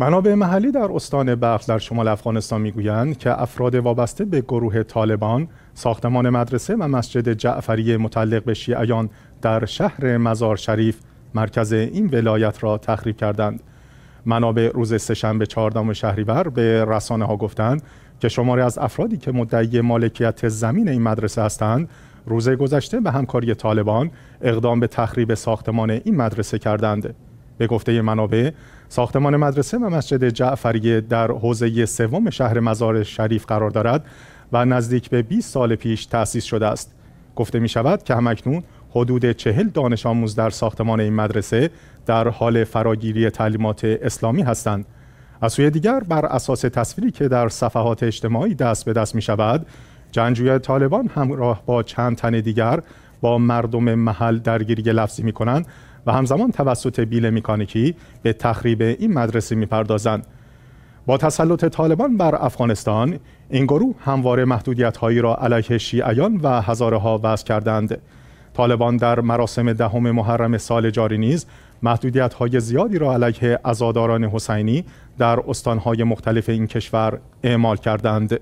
منابع محلی در استان بلخ در شمال افغانستان میگویند که افراد وابسته به گروه طالبان ساختمان مدرسه و مسجد جعفری متعلق به شیعیان در شهر مزار شریف مرکز این ولایت را تخریب کردند منابع روز سهشنبه 14 شهریور به رسانه ها گفتند که شماری از افرادی که مدعی مالکیت زمین این مدرسه هستند روز گذشته به همکاری طالبان اقدام به تخریب ساختمان این مدرسه کردند به گفته منابع ساختمان مدرسه و مسجد جعفریه در حوزه سوم شهر مزار شریف قرار دارد و نزدیک به 20 سال پیش تأسیس شده است گفته می شود که همکنون حدود چهل دانش آموز در ساختمان این مدرسه در حال فراگیری تعلیمات اسلامی هستند از سوی دیگر بر اساس تصویری که در صفحات اجتماعی دست به دست می شود جنجوی طالبان همراه با چند تن دیگر با مردم محل درگیری لفظی می کنند و همزمان توسط بیل میکانیکی به تخریب این مدرسه میپردازند با تسلط طالبان بر افغانستان این گروه همواره محدودیت هایی را علیه شیعیان و هزاره ها وضع کردند طالبان در مراسم دهم محرم سال جاری نیز محدودیت های زیادی را علیه عزاداران حسینی در های مختلف این کشور اعمال کردند